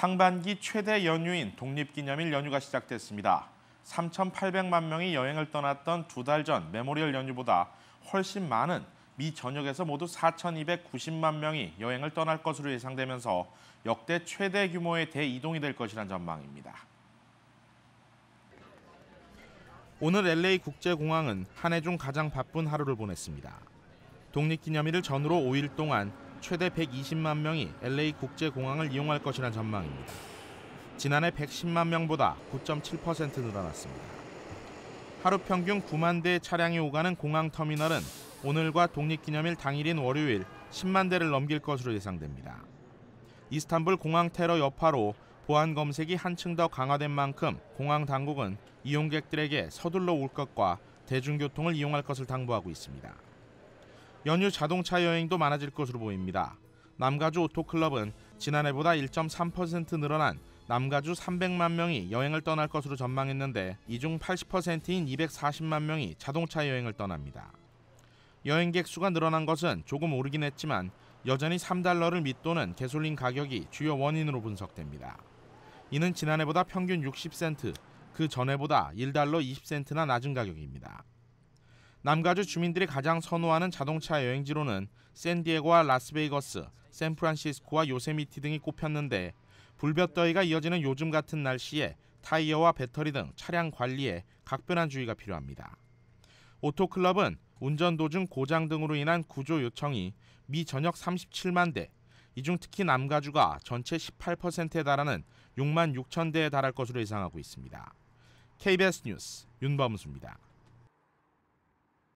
상반기 최대 연휴인 독립기념일 연휴가 시작됐습니다. 3,800만 명이 여행을 떠났던 두 달 전 메모리얼 연휴보다 훨씬 많은 미 전역에서 모두 4,290만 명이 여행을 떠날 것으로 예상되면서 역대 최대 규모의 대이동이 될 것이란 전망입니다. 오늘 LA 국제공항은 한 해 중 가장 바쁜 하루를 보냈습니다. 독립기념일을 전후로 5일 동안 최대 120만 명이 LA 국제공항을 이용할 것이란 전망입니다. 지난해 110만 명보다 9.7% 늘어났습니다. 하루 평균 9만 대의 차량이 오가는 공항 터미널은 오늘과 독립기념일 당일인 월요일 10만 대를 넘길 것으로 예상됩니다. 이스탄불 공항 테러 여파로 보안 검색이 한층 더 강화된 만큼 공항 당국은 이용객들에게 서둘러 올 것과 대중교통을 이용할 것을 당부하고 있습니다. 연휴 자동차 여행도 많아질 것으로 보입니다. 남가주 오토클럽은 지난해보다 1.3% 늘어난 남가주 300만 명이 여행을 떠날 것으로 전망했는데 이 중 80%인 240만 명이 자동차 여행을 떠납니다. 여행객 수가 늘어난 것은 조금 오르긴 했지만 여전히 3달러를 밑도는 개솔린 가격이 주요 원인으로 분석됩니다. 이는 지난해보다 평균 60센트, 그 전해보다 1달러 20센트나 낮은 가격입니다. 남가주 주민들이 가장 선호하는 자동차 여행지로는 샌디에고와 라스베이거스, 샌프란시스코와 요세미티 등이 꼽혔는데 불볕더위가 이어지는 요즘 같은 날씨에 타이어와 배터리 등 차량 관리에 각별한 주의가 필요합니다. 오토클럽은 운전 도중 고장 등으로 인한 구조 요청이 미 전역 37만 대, 이중 특히 남가주가 전체 18%에 달하는 6만 6천 대에 달할 것으로 예상하고 있습니다. KBS 뉴스 윤범수입니다.